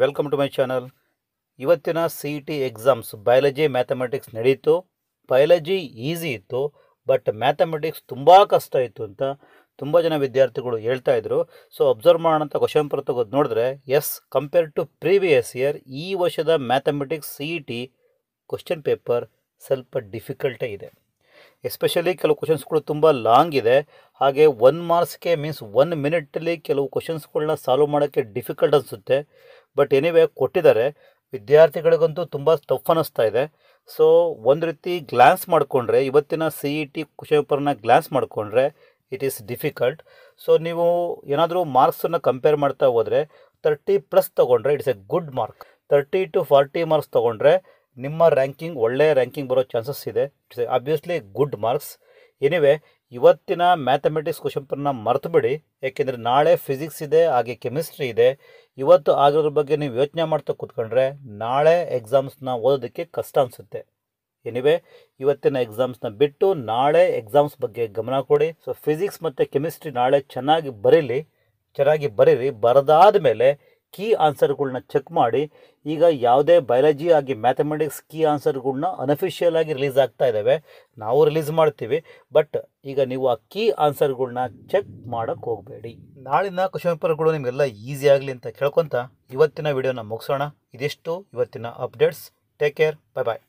welcome to my channel ಇವತ್ತಿನ C E T exams biology mathematics ನಡೀತು biology easy ಇತ್ತು but mathematics ತುಂಬ ಕಷ್ಟ ಇತ್ತು ಅಂತ ತುಂಬ ಜನ ವಿದ್ಯಾರ್ಥಿಗಳು ಹೇಳ್ತಾ ಇದ್ರು ಸೊ ಅಬ್ಸರ್ವ್ ಮಾಡೋಂಥ ಕ್ವಶನ್ ಪೇಪರ್ ತಗೋದು ನೋಡಿದ್ರೆ as compare to previous year ಈ ವರ್ಷದ mathematics C E T question paper ಸ್ವಲ್ಪ ಡಿಫಿಕಲ್ಟೇ ಇದೆ ಎಸ್ಪೆಷಲಿ ಕೆಲವು ಕ್ವಶನ್ಸ್ಗಳು ತುಂಬ ಲಾಂಗ್ ಇದೆ ಹಾಗೆ ಒನ್ ಮಾರ್ಕ್ಸ್ಗೆ ಮೀನ್ಸ್ ಒನ್ ಮಿನಿಟಲ್ಲಿ ಕೆಲವು ಕ್ವಶನ್ಸ್ಗಳನ್ನ ಸಾಲ್ವ್ ಮಾಡೋಕ್ಕೆ ಡಿಫಿಕಲ್ಟ್ ಅನಿಸುತ್ತೆ ಬಟ್ ಎನಿವೇ ಕೊಟ್ಟಿದ್ದಾರೆ ವಿದ್ಯಾರ್ಥಿಗಳಿಗಂತೂ ತುಂಬ ಟಫ್ ಅನ್ನಿಸ್ತಾ ಇದೆ ಸೊ ಒಂದು ರೀತಿ ಗ್ಲಾನ್ಸ್ ಮಾಡಿಕೊಂಡ್ರೆ ಇವತ್ತಿನ ಸಿ ಇ ಟಿ ಕ್ವಶನ್ ಪೇಪರ್ನ ಗ್ಲಾನ್ಸ್ ಮಾಡಿಕೊಂಡ್ರೆ ಇಟ್ ಈಸ್ ಡಿಫಿಕಲ್ಟ್ ಸೊ ನೀವು ಏನಾದರೂ ಮಾರ್ಕ್ಸನ್ನು ಕಂಪೇರ್ ಮಾಡ್ತಾ ಹೋದರೆ ತರ್ಟಿ ಪ್ಲಸ್ ತೊಗೊಂಡ್ರೆ it's a good mark thirty to forty marks ತೊಗೊಂಡ್ರೆ ನಿಮ್ಮ ರ್ಯಾಂಕಿಂಗ್ ಒಳ್ಳೆಯ ರ್ಯಾಂಕಿಂಗ್ ಬರೋ ಚಾನ್ಸಸ್ ಇದೆ it's obviously good marks anyway ಇವತ್ತಿನ ಮ್ಯಾಥಮೆಟಿಕ್ಸ್ ಕ್ವಶನ್ಪನ್ನ ಮರ್ತುಬಿಡಿ ಏಕೆಂದರೆ ನಾಳೆ ಫಿಸಿಕ್ಸ್ ಇದೆ ಹಾಗೆ ಕೆಮಿಸ್ಟ್ರಿ ಇದೆ ಇವತ್ತು ಆಗಿರೋದ್ರ ಬಗ್ಗೆ ನೀವು ಯೋಚನೆ ಮಾಡ್ತಾ ಕೂತ್ಕೊಂಡ್ರೆ ನಾಳೆ ಎಕ್ಸಾಮ್ಸ್ನ ಓದೋದಕ್ಕೆ ಕಷ್ಟ ಅನಿಸುತ್ತೆ ಏನಿವೆ ಇವತ್ತಿನ ಎಕ್ಸಾಮ್ಸ್ನ ಬಿಟ್ಟು ನಾಳೆ ಎಕ್ಸಾಮ್ಸ್ ಬಗ್ಗೆ ಗಮನ ಕೊಡಿ ಸೊ ಫಿಸಿಕ್ಸ್ ಮತ್ತು ಕೆಮಿಸ್ಟ್ರಿ ನಾಳೆ ಚೆನ್ನಾಗಿ ಬರೀಲಿ ಚೆನ್ನಾಗಿ ಬರೀರಿ ಬರದಾದ ಮೇಲೆ ಕೀ ಆನ್ಸರ್ಗಳ್ನ ಚೆಕ್ ಮಾಡಿ ಈಗ ಯಾವುದೇ ಬಯಾಲಜಿ ಆಗಿ ಮ್ಯಾಥಮೆಟಿಕ್ಸ್ ಕೀ ಆನ್ಸರ್ಗಳ್ನ ಅನಫಿಷಿಯಲ್ ಆಗಿ ರಿಲೀಸ್ ಆಗ್ತಾ ಇದ್ದಾವೆ ನಾವು ರಿಲೀಸ್ ಮಾಡ್ತೀವಿ ಬಟ್ ಈಗ ನೀವು ಆ ಕೀ ಆನ್ಸರ್ಗಳ್ನ ಚೆಕ್ ಮಾಡೋಕ್ಕೆ ಹೋಗಬೇಡಿ ನಾಳಿನ ಕ್ವಶನ್ ಪೇಪರ್ಗಳು ನಿಮಗೆಲ್ಲ ಈಸಿ ಆಗಲಿ ಅಂತ ಕೇಳ್ಕೊತ ಇವತ್ತಿನ ವಿಡಿಯೋನ ಮುಗಿಸೋಣ ಇದಿಷ್ಟು ಇವತ್ತಿನ ಅಪ್ಡೇಟ್ಸ್ ಟೇಕ್ ಕೇರ್ ಬಾಯ್ ಬಾಯ್